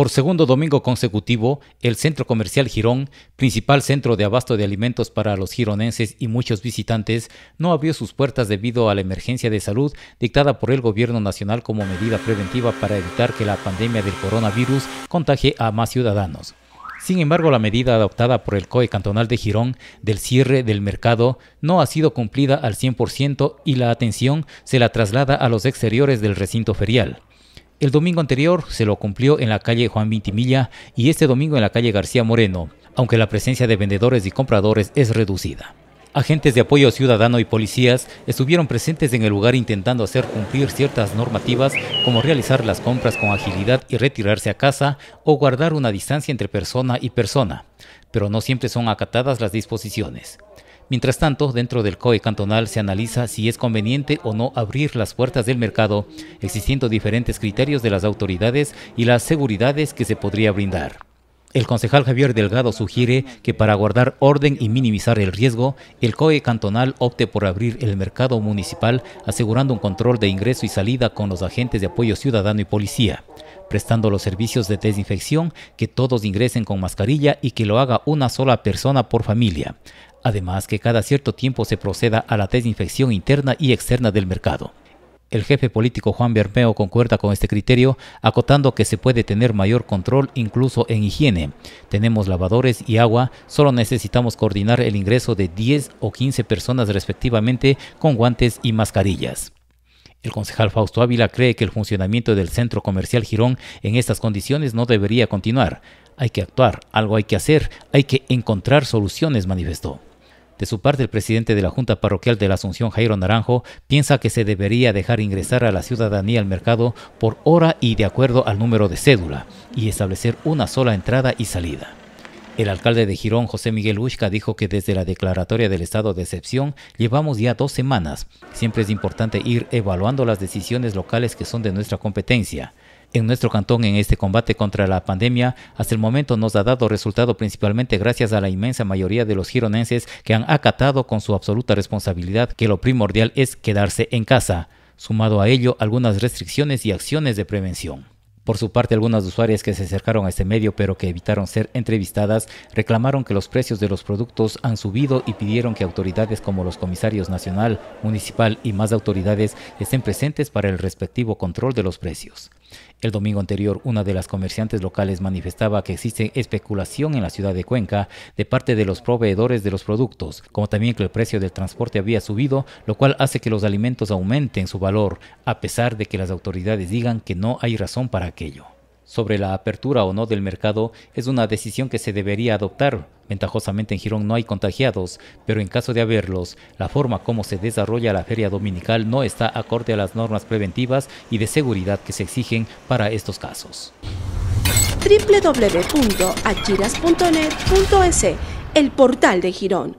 Por segundo domingo consecutivo, el Centro Comercial Girón, principal centro de abasto de alimentos para los gironenses y muchos visitantes, no abrió sus puertas debido a la emergencia de salud dictada por el Gobierno Nacional como medida preventiva para evitar que la pandemia del coronavirus contagie a más ciudadanos. Sin embargo, la medida adoptada por el COE cantonal de Girón del cierre del mercado no ha sido cumplida al 100% y la atención se la traslada a los exteriores del recinto ferial. El domingo anterior se lo cumplió en la calle Juan Vintimilla y este domingo en la calle García Moreno, aunque la presencia de vendedores y compradores es reducida. Agentes de apoyo ciudadano y policías estuvieron presentes en el lugar intentando hacer cumplir ciertas normativas como realizar las compras con agilidad y retirarse a casa o guardar una distancia entre persona y persona, pero no siempre son acatadas las disposiciones. Mientras tanto, dentro del COE cantonal se analiza si es conveniente o no abrir las puertas del mercado, existiendo diferentes criterios de las autoridades y las seguridades que se podría brindar. El concejal Javier Delgado sugiere que para guardar orden y minimizar el riesgo, el COE cantonal opte por abrir el mercado municipal asegurando un control de ingreso y salida con los agentes de apoyo ciudadano y policía, prestando los servicios de desinfección, que todos ingresen con mascarilla y que lo haga una sola persona por familia. Además que cada cierto tiempo se proceda a la desinfección interna y externa del mercado. El jefe político Juan Bermeo concuerda con este criterio, acotando que se puede tener mayor control incluso en higiene. Tenemos lavadores y agua, solo necesitamos coordinar el ingreso de 10 o 15 personas respectivamente con guantes y mascarillas. El concejal Fausto Ávila cree que el funcionamiento del centro comercial Girón en estas condiciones no debería continuar. Hay que actuar, algo hay que hacer, hay que encontrar soluciones, manifestó. De su parte, el presidente de la Junta Parroquial de la Asunción, Jairo Naranjo, piensa que se debería dejar ingresar a la ciudadanía al mercado por hora y de acuerdo al número de cédula y establecer una sola entrada y salida. El alcalde de Girón, José Miguel Huisca, dijo que desde la declaratoria del estado de excepción llevamos ya dos semanas. Siempre es importante ir evaluando las decisiones locales que son de nuestra competencia. En nuestro cantón, en este combate contra la pandemia, hasta el momento nos ha dado resultado principalmente gracias a la inmensa mayoría de los gironenses que han acatado con su absoluta responsabilidad que lo primordial es quedarse en casa, sumado a ello algunas restricciones y acciones de prevención. Por su parte, algunas usuarias que se acercaron a este medio pero que evitaron ser entrevistadas reclamaron que los precios de los productos han subido y pidieron que autoridades como los comisarios nacional, municipal y más autoridades estén presentes para el respectivo control de los precios. El domingo anterior, una de las comerciantes locales manifestaba que existe especulación en la ciudad de Cuenca de parte de los proveedores de los productos, como también que el precio del transporte había subido, lo cual hace que los alimentos aumenten su valor, a pesar de que las autoridades digan que no hay razón para aquello. Sobre la apertura o no del mercado es una decisión que se debería adoptar. Ventajosamente en Girón no hay contagiados, pero en caso de haberlos, la forma como se desarrolla la feria dominical no está acorde a las normas preventivas y de seguridad que se exigen para estos casos. el portal de Girón.